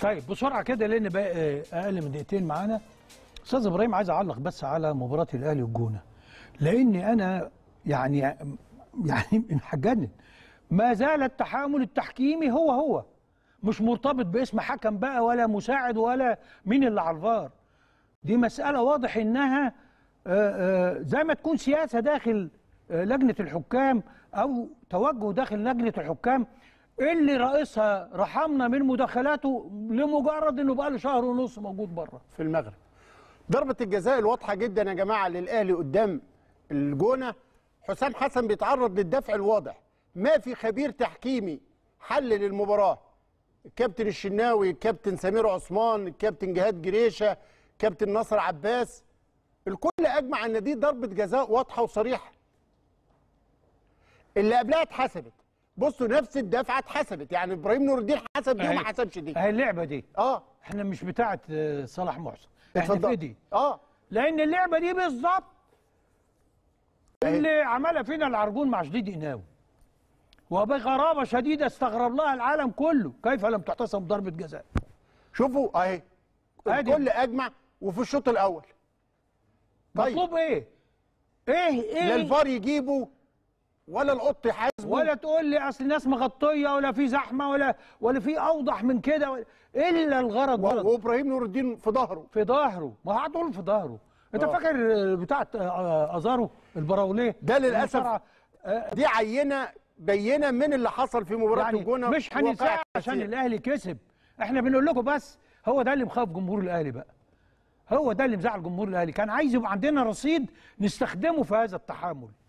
طيب بسرعه كده لان باقي آه، اقل من دقيقتين معانا استاذ ابراهيم عايز اعلق بس على مباراه الاهلي والجونه لان انا يعني يعني هتجنن ما زال التحامل التحكيمي هو هو مش مرتبط باسم حكم بقى ولا مساعد ولا مين اللي على الفار دي مساله واضح انها آه، آه، زي ما تكون سياسه داخل لجنه الحكام او توجه داخل لجنه الحكام اللي رئيسها رحمنا من مداخلاته لمجرد انه بقى له شهر ونص موجود بره في المغرب ضربه الجزاء الواضحه جدا يا جماعه للاهلي قدام الجونه حسام حسن بيتعرض للدفع الواضح ما في خبير تحكيمي حلل المباراه الكابتن الشناوي الكابتن سمير عثمان الكابتن جهاد جريشه الكابتن نصر عباس الكل اجمع ان دي ضربه جزاء واضحه وصريحه اللي قبلها اتحسبت بصوا نفس الدفعه اتحسبت يعني ابراهيم نور الدين حسب دي وما حسبش دي اهي اللعبه دي اه احنا مش بتاعه آه، صلاح محسن احنا في دي اه لان اللعبه دي بالظبط اللي عملها فينا العرجون مع شديد قناوي وبغرابه شديده استغرب لها العالم كله كيف لم تحتسب ضربه جزاء شوفوا اهي الكل اجمع وفي الشوط الاول طيب مطلوب ايه ايه ايه للفار يجيبه ولا القط حاسبه ولا تقول لي اصل الناس مغطيه ولا في زحمه ولا ولا في اوضح من كده الا الغرض غلط وابراهيم نور الدين في ظهره في ظهره ما هو في ظهره انت آه. فاكر بتاعه آه، آه، ازارو البراوليه ده للاسف دي عينه بينه من اللي حصل في مباراه يعني الجونه مش هنساعد عشان الاهلي كسب احنا بنقول لكم بس هو ده اللي مخاف جمهور الاهلي بقى هو ده اللي مزعل جمهور الاهلي كان عايز يبقى عندنا رصيد نستخدمه في هذا التحامل